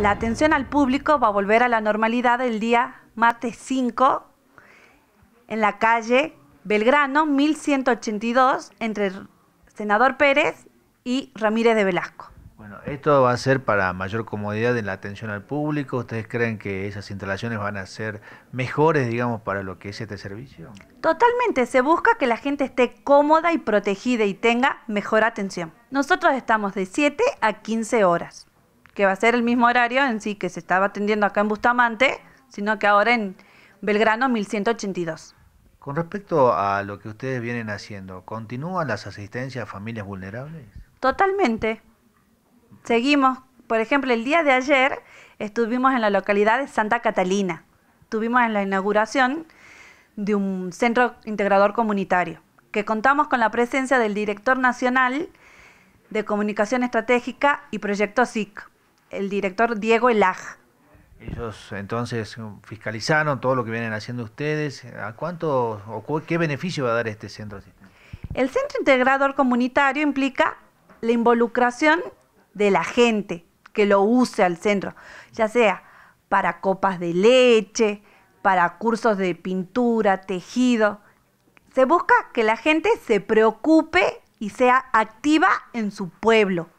La atención al público va a volver a la normalidad el día martes 5 en la calle Belgrano 1182 entre Senador Pérez y Ramírez de Velasco. Bueno, esto va a ser para mayor comodidad en la atención al público. ¿Ustedes creen que esas instalaciones van a ser mejores, digamos, para lo que es este servicio? Totalmente, se busca que la gente esté cómoda y protegida y tenga mejor atención. Nosotros estamos de 7 a 15 horas que va a ser el mismo horario en sí que se estaba atendiendo acá en Bustamante, sino que ahora en Belgrano 1182. Con respecto a lo que ustedes vienen haciendo, ¿continúan las asistencias a familias vulnerables? Totalmente. Seguimos. Por ejemplo, el día de ayer estuvimos en la localidad de Santa Catalina. Estuvimos en la inauguración de un centro integrador comunitario, que contamos con la presencia del director nacional de Comunicación Estratégica y Proyecto SIC, el director Diego Elaj. Ellos entonces fiscalizaron todo lo que vienen haciendo ustedes. ¿A cuánto o qué beneficio va a dar este centro? El centro integrador comunitario implica la involucración de la gente que lo use al centro, ya sea para copas de leche, para cursos de pintura, tejido. Se busca que la gente se preocupe y sea activa en su pueblo.